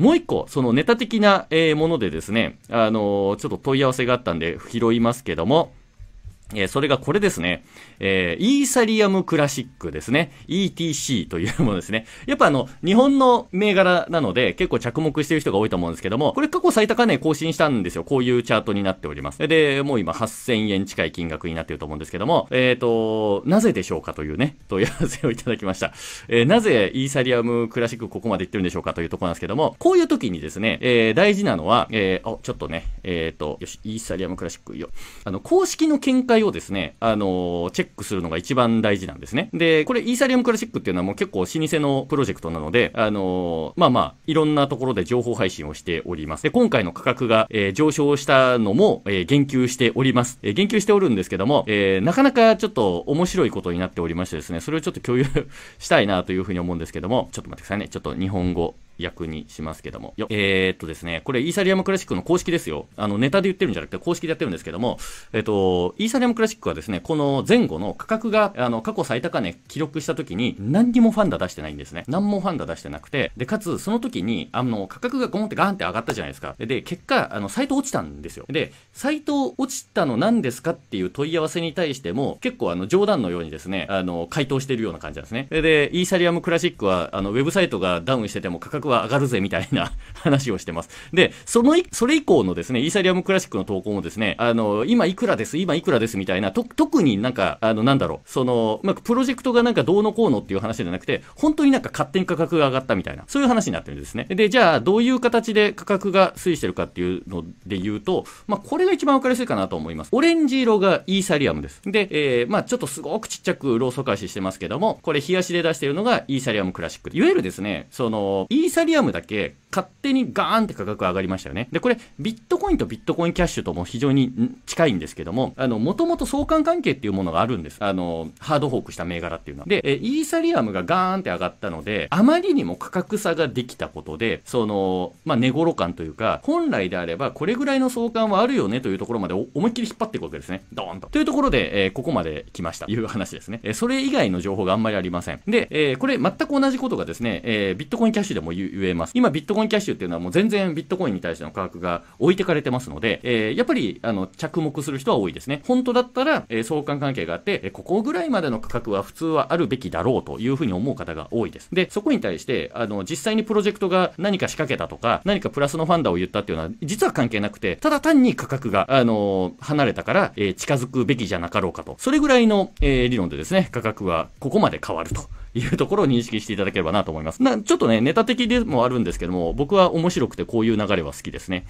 もう一個、そのネタ的な、えものでですね、あのちょっと問い合わせがあったんで拾いますけども、えそれがこれですね。えー、イーサリアムクラシックですね。ETC というものですね。やっぱあの、日本の銘柄なので結構着目してる人が多いと思うんですけども、これ過去最高値更新したんですよ。こういうチャートになっております。で、もう今8000円近い金額になってると思うんですけども、えっ、ー、と、なぜでしょうかというね、問い合わせをいただきました。えー、なぜイーサリアムクラシックここまでいってるんでしょうかというとこなんですけども、こういう時にですね、えー、大事なのは、えー、あ、ちょっとね、えっ、ー、と、よし、イーサリアムクラシックよ。あの、公式の見解をですね、あの、チェックするのが一番大事なんですね。で、これ、イーサリアムクラシックっていうのはもう結構老舗のプロジェクトなので、あの、まあまあ、いろんなところで情報配信をしております。で、今回の価格が、えー、上昇したのも、えー、言及しております。えー、言及しておるんですけども、えー、なかなかちょっと面白いことになっておりましてですね、それをちょっと共有 したいなというふうに思うんですけども、ちょっと待ってくださいね。ちょっと日本語役にしますけども。えー、っとですね、これイーサリアムクラシックの公式ですよ。あの、ネタで言ってるんじゃなくて公式でやってるんですけども、えっと、イーサリアムクラシックはですね、この前後の価格が、あの、過去最高値記録した時に何にもファンダ出してないんですね。何もファンダ出してなくて、で、かつ、その時に、あの、価格がゴンってガーンって上がったじゃないですか。で、結果、あの、サイト落ちたんですよ。で、サイト落ちたの何ですかっていう問い合わせに対しても、結構あの、冗談のようにですね、あの、回答してるような感じなんですね。で、イーサリアムクラシックは、あの、ウェブサイトがダウンしてても価格は上がるぜみたいな 話をしてます。で、その、それ以降のですね、イーサリアムクラシックの投稿もですね、あの、今いくらです、今いくらですみたいな、と、特になんか、あの、なんだろう、その、まプロジェクトがなんかどうのこうのっていう話じゃなくて、本当になんか勝手に価格が上がったみたいな、そういう話になってるんですね。で、じゃあ、どういう形で価格が推移してるかっていうので言うと、まあ、これが一番わかりやすいかなと思います。オレンジ色がイーサリアムです。で、えー、まあ、ちょっとすごくちっちゃくローソク足してますけども、これ、冷やしで出してるのがイーサリアムクラシック。いわゆるですね、その、イーサシャリアムだけ勝手にガーンって価格上がりましたよね。で、これ、ビットコインとビットコインキャッシュとも非常に近いんですけども、あの、もともと相関関係っていうものがあるんです。あの、ハードフォークした銘柄っていうのは。で、えイーサリアムがガーンって上がったので、あまりにも価格差ができたことで、その、まあ、寝頃感というか、本来であれば、これぐらいの相関はあるよねというところまで思いっきり引っ張っていくわけですね。ドーンと。というところで、えー、ここまで来ました。いう話ですね。えー、それ以外の情報があんまりありません。で、えー、これ全く同じことがですね、えビットコインキャッシュでも言えます。今、ビットコインコインキャッシュっていうのはもう全然ビットコインに対しての価格が置いてかれてますので、えー、やっぱりあの着目する人は多いですね。本当だったら、えー、相関関係があって、えここぐらいまでの価格は普通はあるべきだろうというふうに思う方が多いです。で、そこに対して、あの、実際にプロジェクトが何か仕掛けたとか、何かプラスのファンダを言ったっていうのは、実は関係なくて、ただ単に価格が、あの離れたから、えー、近づくべきじゃなかろうかと。それぐらいの、えー、理論でですね、価格はここまで変わると。いうところを認識していただければなと思います。なちょっとね、ネタ的でもあるんですけども、僕は面白くてこういう流れは好きですね。